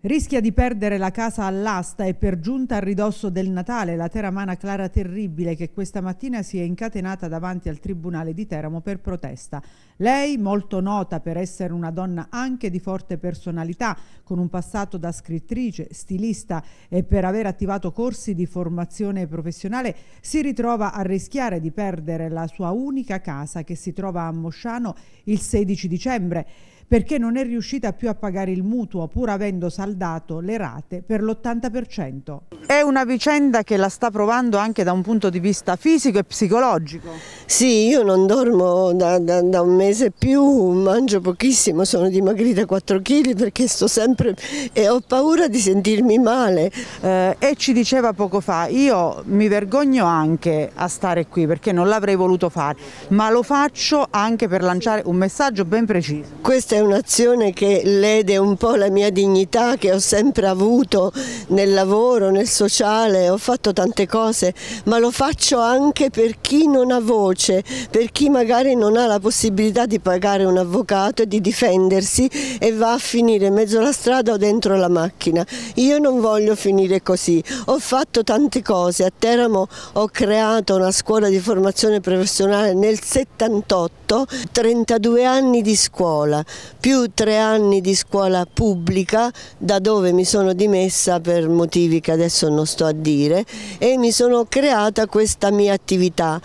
Rischia di perdere la casa all'asta e per giunta a ridosso del Natale la teramana Clara Terribile che questa mattina si è incatenata davanti al Tribunale di Teramo per protesta. Lei, molto nota per essere una donna anche di forte personalità, con un passato da scrittrice, stilista e per aver attivato corsi di formazione professionale, si ritrova a rischiare di perdere la sua unica casa che si trova a Mosciano il 16 dicembre perché non è riuscita più a pagare il mutuo pur avendo saldato le rate per l'80%. È una vicenda che la sta provando anche da un punto di vista fisico e psicologico. Sì, io non dormo da, da, da un mese più, mangio pochissimo, sono dimagrita 4 kg perché sto sempre e ho paura di sentirmi male. Eh, e ci diceva poco fa, io mi vergogno anche a stare qui perché non l'avrei voluto fare, ma lo faccio anche per lanciare un messaggio ben preciso. Questa è un'azione che lede un po' la mia dignità che ho sempre avuto nel lavoro, nel sociale, ho fatto tante cose, ma lo faccio anche per chi non ha voce, per chi magari non ha la possibilità di pagare un avvocato e di difendersi e va a finire in mezzo alla strada o dentro la macchina. Io non voglio finire così, ho fatto tante cose, a Teramo ho creato una scuola di formazione professionale nel 78, 32 anni di scuola, più tre anni di scuola pubblica da dove mi sono dimessa per motivi che adesso non sto a dire e mi sono creata questa mia attività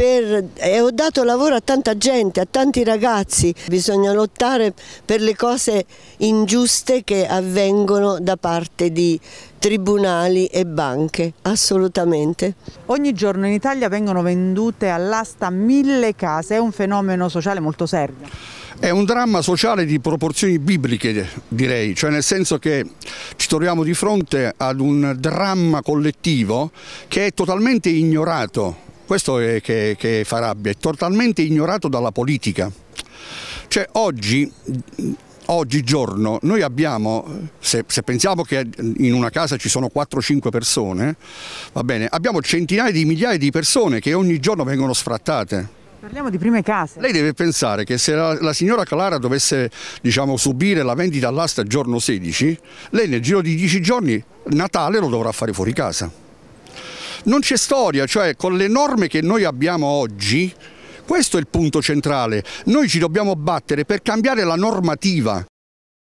per, e eh, ho dato lavoro a tanta gente, a tanti ragazzi. Bisogna lottare per le cose ingiuste che avvengono da parte di tribunali e banche, assolutamente. Ogni giorno in Italia vengono vendute all'asta mille case, è un fenomeno sociale molto serio. È un dramma sociale di proporzioni bibliche direi, cioè nel senso che ci troviamo di fronte ad un dramma collettivo che è totalmente ignorato questo è che, che fa rabbia, è totalmente ignorato dalla politica. Cioè oggi oggigiorno noi abbiamo, se, se, pensiamo che in una casa ci sono 4-5 persone, va bene, abbiamo centinaia di migliaia di persone che ogni giorno vengono sfrattate. Parliamo di prime case. Lei deve pensare che se la, la signora Clara dovesse diciamo, subire la vendita all'asta il giorno 16, lei nel giro di 10 giorni Natale lo dovrà fare fuori casa non c'è storia, cioè con le norme che noi abbiamo oggi, questo è il punto centrale, noi ci dobbiamo battere per cambiare la normativa.